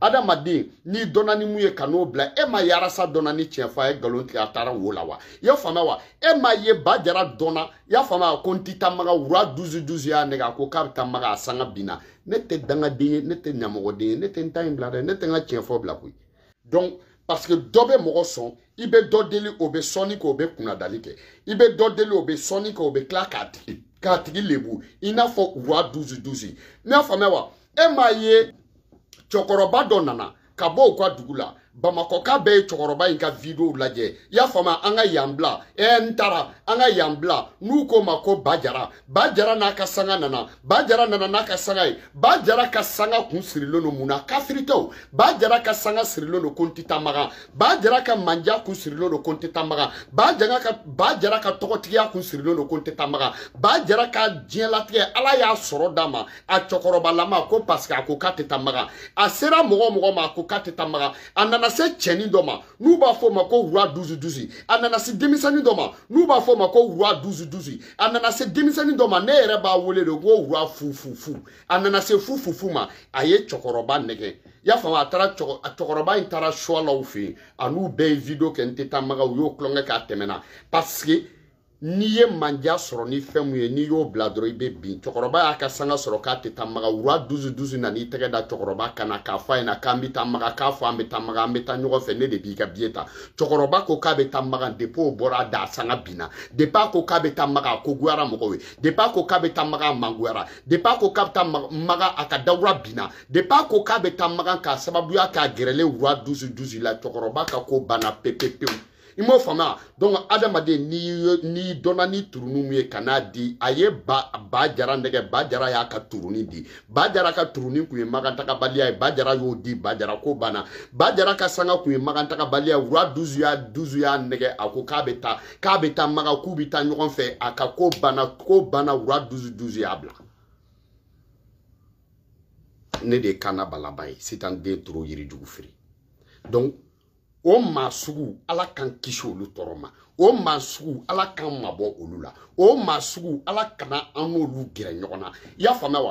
adamaden n'i dɔnna ni mun ye ka n'o bila e ma ye arasa dɔnna ni tiɲɛ fɔ a ye nkalon tigɛ a taara wo la wa i y'a faamuya wa e ma ye ba jara dɔnna i y'a faamuya ko n ti taa maga wura dusu dusu y'a nɛgɛ a ko k'a bɛ taa maga a sanga binna ne tɛ dangaden ye ne tɛ ɲɛmɔgɔden ye ne tɛ n ta in bila dɛ ne tɛ n ka tiɲɛ fɔ bila koyi donc parce que dɔ bɛ mɔgɔ sɔn i bɛ dɔ deli o bɛ sɔnni kɛ o bɛ kunnadali kɛ i bɛ dɔ deli o bɛ sɔnni kɛ o bɛ tila k'a tigi k'a tigi lebu i n'a fɔ wura dusu dusu n y'a faamuya wa e m'a ye cɔkɔrɔba dɔ nana ka bɔ u ka dugu la bamakɔ ka bɛɛ ye cɛkɔrɔba in ka videow lajɛ i y'a faamu an ka yan bila ɛɛ n taara an ka yan bila n'u ko ma ko bajara bajara n'a ka sanga nana bajara nana n'a ka sanga ye bajara ka sanga kun sirilen don mun na kafiri tɛw bajara ka sanga sirilen don ko n tɛ taa maga bajara ka manja kun sirilen don ko n tɛ taa maga bajara ka bajara ka tɔgɔtigiya kun sirilen don ko n tɛ taa maga bajara ka diɲɛlatigɛ ala y'a sɔrɔ d'a ma a cɛkɔrɔbalama ko paseke a ko k'a tɛ taa maga a sera mɔgɔ o mɔgɔ ma a ko k'a tɛ taa maga a nana nana se cɛnin dɔ ma n'u b'a fɔ o ma ko wura dusu dusu a nana se denmisɛnnin dɔ ma n'u b'a fɔ o ma ko wura dusu dusu a nana se denmisɛnnin dɔ ma ne yɛrɛ b'a wele de ko wura fufufu a nana se fufufu ma a ye cɛkɔrɔba nɛgɛ y'a faamu a taara cɛkɔrɔba in taara suwalaw fɛ yen a n'u bɛɛ ye video kɛ n tɛ taa maga u y'o tulonkɛ k'a tɛmɛna paseke n'i ye manja sɔrɔ ni fɛn mun ye n'i y'o bila dɔrɔn i bɛ bin cɛkɔrɔba y'a ka sanga sɔrɔ k'a tɛ taa maga wura dusu dusu na n'i tɛgɛ da cɛkɔrɔba kan na k'a fɔ a ɲɛna k'an bɛ taa maga k'a fɔ an bɛ taa maga an bɛ taa ɲɔgɔn fɛ ne de b'i ka biye ta cɛkɔrɔba ko k'a bɛ taa maga depi o bɔra a da a sanga binna depi a ko k'a bɛ taa maga a koguyara mɔgɔw ye depi a ko k'a bɛ taa maga a mangoyara depi a ko k'a bɛ taa maga a ka dawura binna depi a ko k'a bɛ taa maga k'a sababuya k'a gɛrɛlen wura dusu dusu la cɛkɔrɔba ka ko banna pepepewu i m'o faamuya donc adamaden n'i n'i dɔnna ni turuni min ye ka n'a di a ye ba ba jara nɛgɛ ba jara y'a ka turuni di ba jara ka turuni tun ye magantagabaliya ye ba jara y'o di ba jara ko banna ba jara ka sanga tun ye magantagabaliya ye wura dusu y'a dusu y'a nɛgɛ a ko k'a bɛ taa k'a bɛ taa maga k'u bɛ taa ɲɔgɔn fɛ a ka ko banna ko banna wura dusu dusu y'a bila. ne de ye kana balaba ye sitan den toro yiri jugu feere donc o maa sugu ala k'an kisi olu tɔɔrɔ ma o maa sugu ala k'an mabɔ olu la o maa sugu ala kana an n'olu gɛrɛ ɲɔgɔn na i y'a faamuya wa